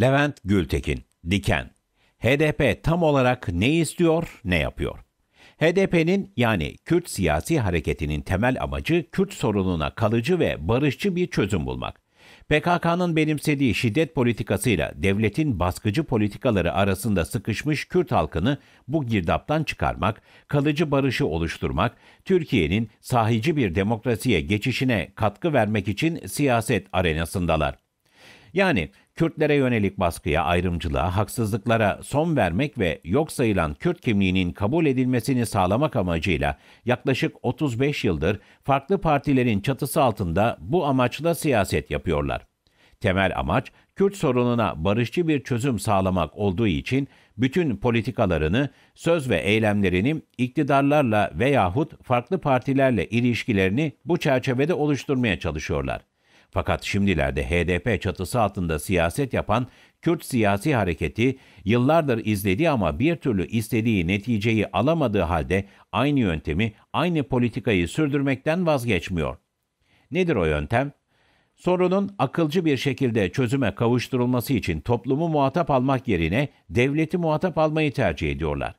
Levent Gültekin, Diken. HDP tam olarak ne istiyor, ne yapıyor? HDP'nin yani Kürt siyasi hareketinin temel amacı Kürt sorununa kalıcı ve barışçı bir çözüm bulmak. PKK'nın benimsediği şiddet politikasıyla devletin baskıcı politikaları arasında sıkışmış Kürt halkını bu girdaptan çıkarmak, kalıcı barışı oluşturmak, Türkiye'nin sahici bir demokrasiye geçişine katkı vermek için siyaset arenasındalar. Yani Kürtlere yönelik baskıya, ayrımcılığa, haksızlıklara son vermek ve yok sayılan Kürt kimliğinin kabul edilmesini sağlamak amacıyla yaklaşık 35 yıldır farklı partilerin çatısı altında bu amaçla siyaset yapıyorlar. Temel amaç Kürt sorununa barışçı bir çözüm sağlamak olduğu için bütün politikalarını, söz ve eylemlerini iktidarlarla veyahut farklı partilerle ilişkilerini bu çerçevede oluşturmaya çalışıyorlar. Fakat şimdilerde HDP çatısı altında siyaset yapan Kürt siyasi hareketi yıllardır izlediği ama bir türlü istediği neticeyi alamadığı halde aynı yöntemi, aynı politikayı sürdürmekten vazgeçmiyor. Nedir o yöntem? Sorunun akılcı bir şekilde çözüme kavuşturulması için toplumu muhatap almak yerine devleti muhatap almayı tercih ediyorlar.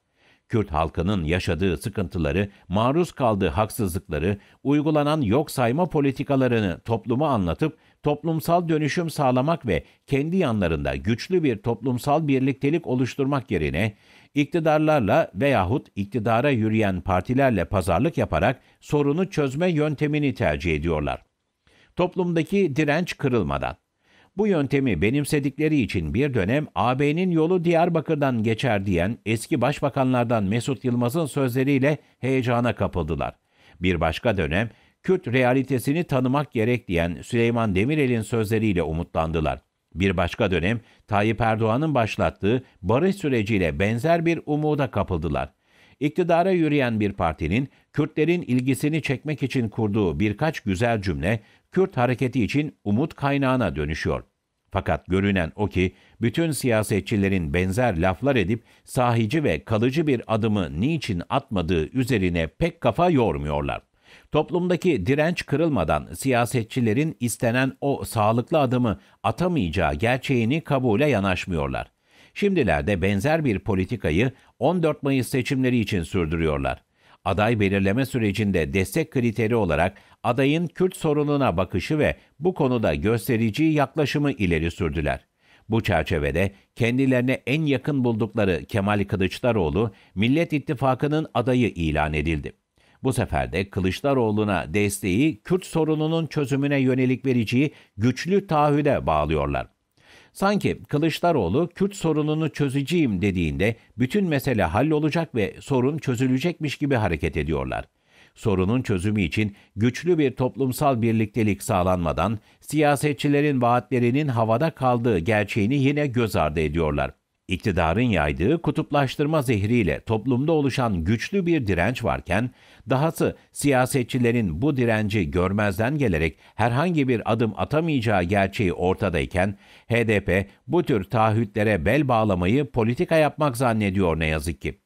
Kürt halkının yaşadığı sıkıntıları, maruz kaldığı haksızlıkları, uygulanan yok sayma politikalarını topluma anlatıp toplumsal dönüşüm sağlamak ve kendi yanlarında güçlü bir toplumsal birliktelik oluşturmak yerine iktidarlarla veyahut iktidara yürüyen partilerle pazarlık yaparak sorunu çözme yöntemini tercih ediyorlar. Toplumdaki direnç kırılmadan bu yöntemi benimsedikleri için bir dönem AB'nin yolu Diyarbakır'dan geçer diyen eski başbakanlardan Mesut Yılmaz'ın sözleriyle heyecana kapıldılar. Bir başka dönem Kürt realitesini tanımak gerek diyen Süleyman Demirel'in sözleriyle umutlandılar. Bir başka dönem Tayyip Erdoğan'ın başlattığı barış süreciyle benzer bir umuda kapıldılar. İktidara yürüyen bir partinin Kürtlerin ilgisini çekmek için kurduğu birkaç güzel cümle Kürt hareketi için umut kaynağına dönüşüyor. Fakat görünen o ki bütün siyasetçilerin benzer laflar edip sahici ve kalıcı bir adımı niçin atmadığı üzerine pek kafa yormuyorlar. Toplumdaki direnç kırılmadan siyasetçilerin istenen o sağlıklı adımı atamayacağı gerçeğini kabule yanaşmıyorlar. Şimdilerde benzer bir politikayı 14 Mayıs seçimleri için sürdürüyorlar. Aday belirleme sürecinde destek kriteri olarak adayın Kürt sorununa bakışı ve bu konuda gösterici yaklaşımı ileri sürdüler. Bu çerçevede kendilerine en yakın buldukları Kemal Kılıçdaroğlu Millet İttifakı'nın adayı ilan edildi. Bu sefer de Kılıçdaroğlu'na desteği Kürt sorununun çözümüne yönelik vereceği güçlü taahhüde bağlıyorlar. Sanki Kılıçdaroğlu Kürt sorununu çözeceğim dediğinde bütün mesele hallolacak ve sorun çözülecekmiş gibi hareket ediyorlar. Sorunun çözümü için güçlü bir toplumsal birliktelik sağlanmadan siyasetçilerin vaatlerinin havada kaldığı gerçeğini yine göz ardı ediyorlar. İktidarın yaydığı kutuplaştırma zehriyle toplumda oluşan güçlü bir direnç varken, dahası siyasetçilerin bu direnci görmezden gelerek herhangi bir adım atamayacağı gerçeği ortadayken, HDP bu tür taahhütlere bel bağlamayı politika yapmak zannediyor ne yazık ki.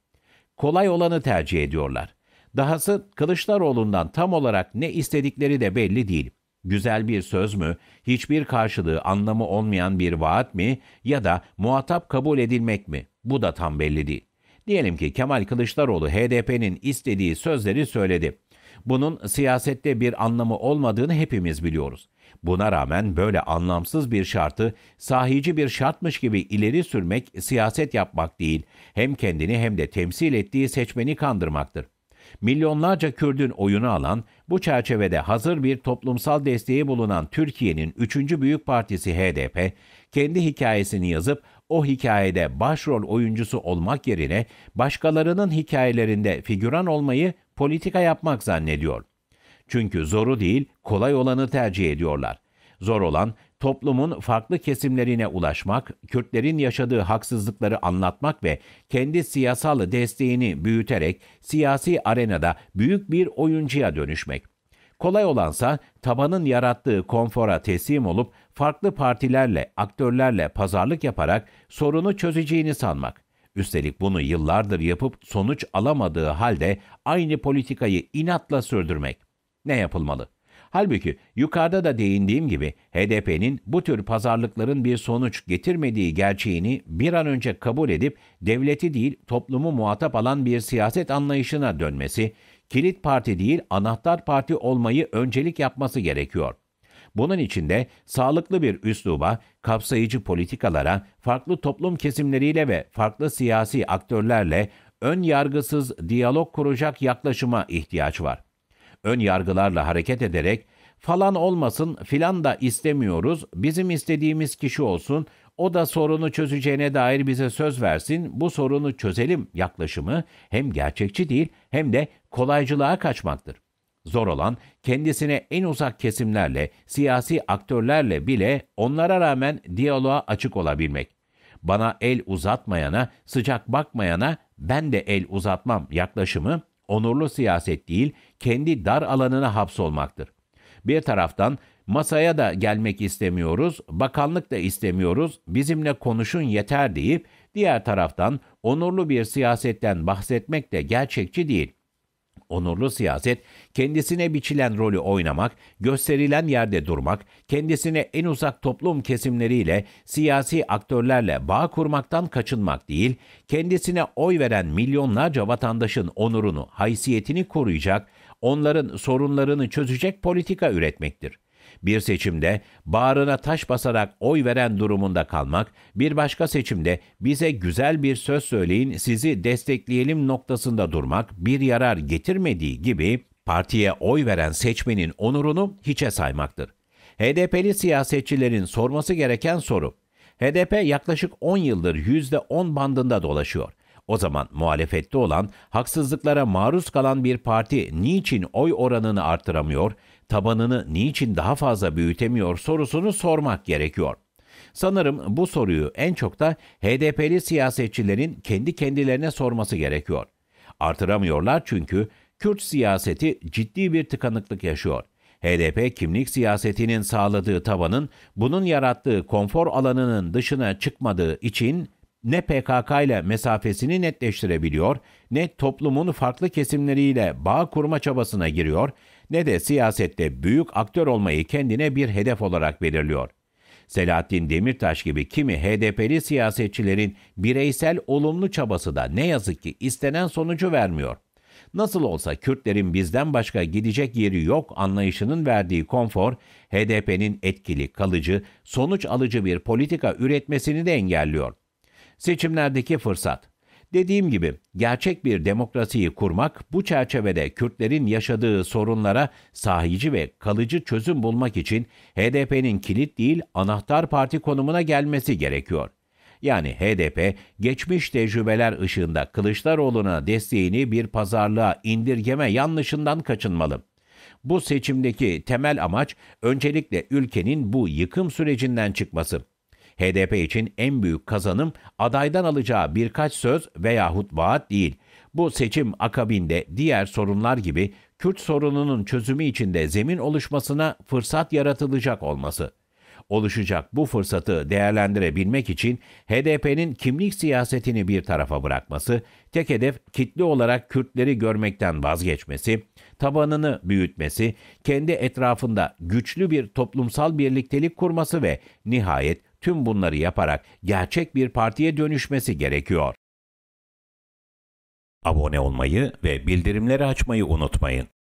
Kolay olanı tercih ediyorlar. Dahası Kılıçdaroğlu'ndan tam olarak ne istedikleri de belli değil.'' Güzel bir söz mü, hiçbir karşılığı anlamı olmayan bir vaat mi ya da muhatap kabul edilmek mi? Bu da tam belli değil. Diyelim ki Kemal Kılıçdaroğlu HDP'nin istediği sözleri söyledi. Bunun siyasette bir anlamı olmadığını hepimiz biliyoruz. Buna rağmen böyle anlamsız bir şartı sahici bir şartmış gibi ileri sürmek siyaset yapmak değil, hem kendini hem de temsil ettiği seçmeni kandırmaktır milyonlarca Kürdün oyunu alan, bu çerçevede hazır bir toplumsal desteği bulunan Türkiye'nin 3. Büyük Partisi HDP, kendi hikayesini yazıp o hikayede başrol oyuncusu olmak yerine başkalarının hikayelerinde figüran olmayı politika yapmak zannediyor. Çünkü zoru değil, kolay olanı tercih ediyorlar. Zor olan toplumun farklı kesimlerine ulaşmak, Kürtlerin yaşadığı haksızlıkları anlatmak ve kendi siyasal desteğini büyüterek siyasi arenada büyük bir oyuncuya dönüşmek. Kolay olansa tabanın yarattığı konfora teslim olup farklı partilerle, aktörlerle pazarlık yaparak sorunu çözeceğini sanmak. Üstelik bunu yıllardır yapıp sonuç alamadığı halde aynı politikayı inatla sürdürmek. Ne yapılmalı? Halbuki yukarıda da değindiğim gibi HDP'nin bu tür pazarlıkların bir sonuç getirmediği gerçeğini bir an önce kabul edip devleti değil toplumu muhatap alan bir siyaset anlayışına dönmesi, kilit parti değil anahtar parti olmayı öncelik yapması gerekiyor. Bunun için de sağlıklı bir üsluba, kapsayıcı politikalara, farklı toplum kesimleriyle ve farklı siyasi aktörlerle ön yargısız diyalog kuracak yaklaşıma ihtiyaç var ön yargılarla hareket ederek falan olmasın filan da istemiyoruz, bizim istediğimiz kişi olsun, o da sorunu çözeceğine dair bize söz versin, bu sorunu çözelim yaklaşımı hem gerçekçi değil hem de kolaycılığa kaçmaktır. Zor olan kendisine en uzak kesimlerle, siyasi aktörlerle bile onlara rağmen diyaloğa açık olabilmek. Bana el uzatmayana, sıcak bakmayana ben de el uzatmam yaklaşımı Onurlu siyaset değil, kendi dar alanına hapsolmaktır. Bir taraftan masaya da gelmek istemiyoruz, bakanlık da istemiyoruz, bizimle konuşun yeter deyip diğer taraftan onurlu bir siyasetten bahsetmek de gerçekçi değil.'' Onurlu siyaset, kendisine biçilen rolü oynamak, gösterilen yerde durmak, kendisine en uzak toplum kesimleriyle, siyasi aktörlerle bağ kurmaktan kaçınmak değil, kendisine oy veren milyonlarca vatandaşın onurunu, haysiyetini koruyacak, onların sorunlarını çözecek politika üretmektir. Bir seçimde bağrına taş basarak oy veren durumunda kalmak, bir başka seçimde bize güzel bir söz söyleyin, sizi destekleyelim noktasında durmak bir yarar getirmediği gibi partiye oy veren seçmenin onurunu hiçe saymaktır. HDP'li siyasetçilerin sorması gereken soru. HDP yaklaşık 10 yıldır %10 bandında dolaşıyor. O zaman muhalefette olan, haksızlıklara maruz kalan bir parti niçin oy oranını artıramıyor, tabanını niçin daha fazla büyütemiyor sorusunu sormak gerekiyor. Sanırım bu soruyu en çok da HDP'li siyasetçilerin kendi kendilerine sorması gerekiyor. Artıramıyorlar çünkü Kürt siyaseti ciddi bir tıkanıklık yaşıyor. HDP kimlik siyasetinin sağladığı tabanın bunun yarattığı konfor alanının dışına çıkmadığı için ne PKK ile mesafesini netleştirebiliyor ne toplumun farklı kesimleriyle bağ kurma çabasına giriyor ne de siyasette büyük aktör olmayı kendine bir hedef olarak belirliyor. Selahattin Demirtaş gibi kimi HDP'li siyasetçilerin bireysel olumlu çabası da ne yazık ki istenen sonucu vermiyor. Nasıl olsa Kürtlerin bizden başka gidecek yeri yok anlayışının verdiği konfor, HDP'nin etkili, kalıcı, sonuç alıcı bir politika üretmesini de engelliyor. Seçimlerdeki fırsat Dediğim gibi gerçek bir demokrasiyi kurmak bu çerçevede Kürtlerin yaşadığı sorunlara sahici ve kalıcı çözüm bulmak için HDP'nin kilit değil anahtar parti konumuna gelmesi gerekiyor. Yani HDP geçmiş tecrübeler ışığında Kılıçdaroğlu'na desteğini bir pazarlığa indirgeme yanlışından kaçınmalı. Bu seçimdeki temel amaç öncelikle ülkenin bu yıkım sürecinden çıkması. HDP için en büyük kazanım adaydan alacağı birkaç söz veyahut vaat değil. Bu seçim akabinde diğer sorunlar gibi Kürt sorununun çözümü içinde zemin oluşmasına fırsat yaratılacak olması. Oluşacak bu fırsatı değerlendirebilmek için HDP'nin kimlik siyasetini bir tarafa bırakması, tek hedef kitle olarak Kürtleri görmekten vazgeçmesi, tabanını büyütmesi, kendi etrafında güçlü bir toplumsal birliktelik kurması ve nihayet tüm bunları yaparak gerçek bir partiye dönüşmesi gerekiyor. Abone olmayı ve bildirimleri açmayı unutmayın.